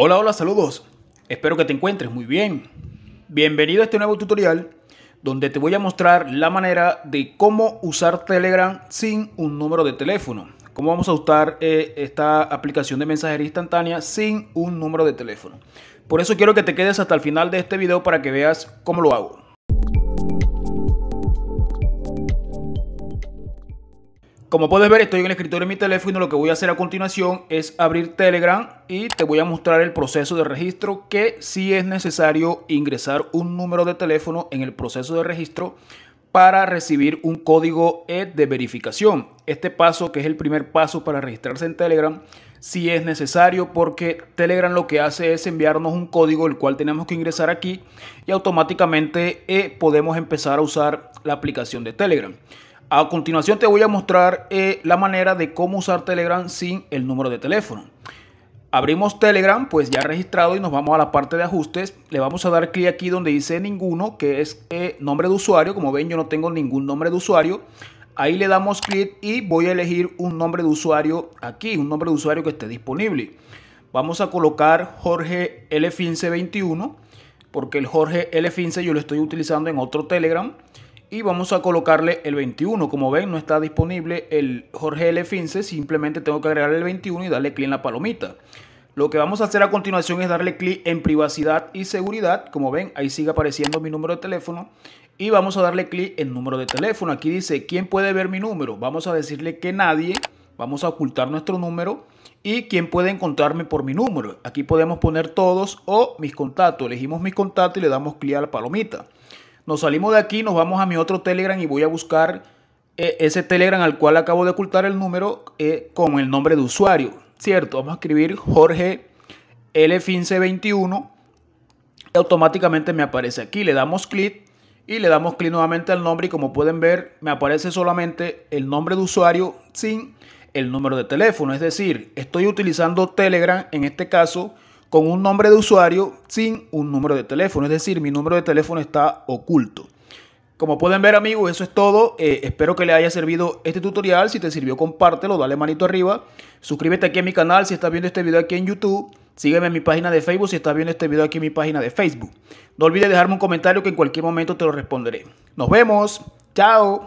Hola, hola, saludos. Espero que te encuentres muy bien. Bienvenido a este nuevo tutorial donde te voy a mostrar la manera de cómo usar Telegram sin un número de teléfono. Cómo vamos a usar eh, esta aplicación de mensajería instantánea sin un número de teléfono. Por eso quiero que te quedes hasta el final de este video para que veas cómo lo hago. Como puedes ver, estoy en el escritorio de mi teléfono. Lo que voy a hacer a continuación es abrir Telegram y te voy a mostrar el proceso de registro que si es necesario ingresar un número de teléfono en el proceso de registro para recibir un código e de verificación. Este paso, que es el primer paso para registrarse en Telegram, si es necesario porque Telegram lo que hace es enviarnos un código el cual tenemos que ingresar aquí y automáticamente eh, podemos empezar a usar la aplicación de Telegram. A continuación te voy a mostrar eh, la manera de cómo usar Telegram sin el número de teléfono. Abrimos Telegram, pues ya registrado y nos vamos a la parte de ajustes. Le vamos a dar clic aquí donde dice ninguno, que es eh, nombre de usuario. Como ven yo no tengo ningún nombre de usuario. Ahí le damos clic y voy a elegir un nombre de usuario aquí, un nombre de usuario que esté disponible. Vamos a colocar Jorge L1521, porque el Jorge L15 yo lo estoy utilizando en otro Telegram y vamos a colocarle el 21. Como ven, no está disponible el Jorge L. Fince, simplemente tengo que agregar el 21 y darle clic en la palomita. Lo que vamos a hacer a continuación es darle clic en privacidad y seguridad. Como ven, ahí sigue apareciendo mi número de teléfono. Y vamos a darle clic en número de teléfono. Aquí dice, ¿quién puede ver mi número? Vamos a decirle que nadie. Vamos a ocultar nuestro número. Y quién puede encontrarme por mi número. Aquí podemos poner todos o mis contactos. Elegimos mis contactos y le damos clic a la palomita. Nos salimos de aquí, nos vamos a mi otro Telegram y voy a buscar eh, ese Telegram al cual acabo de ocultar el número eh, con el nombre de usuario. Cierto, vamos a escribir Jorge lfinc 21 Automáticamente me aparece aquí. Le damos clic y le damos clic nuevamente al nombre y como pueden ver me aparece solamente el nombre de usuario sin el número de teléfono. Es decir, estoy utilizando Telegram en este caso con un nombre de usuario sin un número de teléfono. Es decir, mi número de teléfono está oculto. Como pueden ver amigos, eso es todo. Eh, espero que les haya servido este tutorial. Si te sirvió, compártelo, dale manito arriba. Suscríbete aquí a mi canal si estás viendo este video aquí en YouTube. Sígueme en mi página de Facebook si estás viendo este video aquí en mi página de Facebook. No olvides dejarme un comentario que en cualquier momento te lo responderé. Nos vemos. Chao.